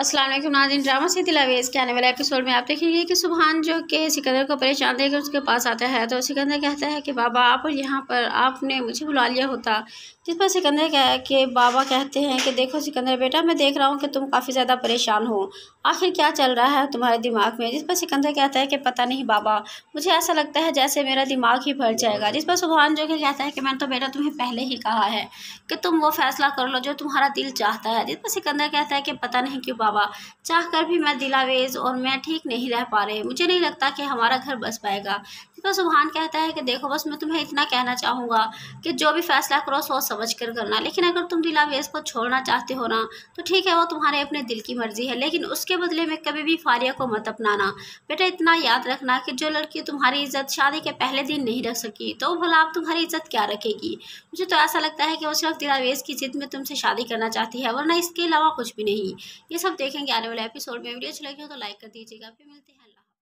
असलम नाजिन drama से तिलावेज़ के आने वाले एपिसोड में आप देखेंगे कि सुबहान जो कि सिकंदर को परेशान देकर उसके पास आता है तो सिकंदर कहता है कि बाबा आप यहाँ पर आपने मुझे बुला लिया होता जिस पर सिकंदर कह के बाबा कहते हैं कि देखो सिकंदर बेटा मैं देख रहा हूँ कि तुम काफ़ी ज़्यादा परेशान हो आखिर क्या चल रहा है तुम्हारे दिमाग में जिस पर सिकंदर कहता है कि पता नहीं बाबा मुझे ऐसा लगता है जैसे मेरा दिमाग ही भर जाएगा जिस पर सुबहान जो कि कहता है कि मैंने तो बेटा तुम्हें पहले ही कहा है कि तुम वो फैसला कर लो जो तुम्हारा दिल चाहता है जिस पर सिकंदर कहता है कि पता नहीं क्यों बाबा चाह कर भी मैं दिलावेज और मैं ठीक नहीं रह पा रही मुझे नहीं लगता कि हमारा घर बस पाएगा पर तो सुबहान कहता है कि देखो बस मैं तुम्हें इतना कहना चाहूँगा कि जो भी फैसला करो सोच समझ कर करना लेकिन अगर तुम दिलावेज को छोड़ना चाहते हो ना तो ठीक है वो तुम्हारे अपने दिल की मर्ज़ी है लेकिन उसके बदले में कभी भी फारिया को मत अपनाना बेटा इतना याद रखना कि जो लड़की तुम्हारी इज्जत शादी के पहले दिन नहीं रख सकी तो भला आप तुम्हारी इज्जत क्या रखेगी मुझे तो ऐसा लगता है कि वो सिर्फ दिलावेज की जिद में तुमसे शादी करना चाहती है वरना इसके अलावा कुछ भी नहीं ये सब देखेंगे आने वाले एपिसोड में वीडियो अच्छी लगी हो तो लाइक कर दीजिएगा फिर मिलते हैं